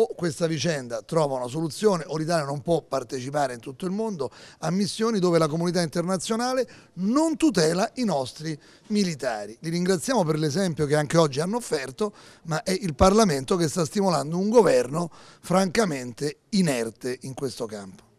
o questa vicenda trova una soluzione o l'Italia non può partecipare in tutto il mondo a missioni dove la comunità internazionale non tutela i nostri militari. Li ringraziamo per l'esempio che anche oggi hanno offerto, ma è il Parlamento che sta stimolando un governo francamente inerte in questo campo.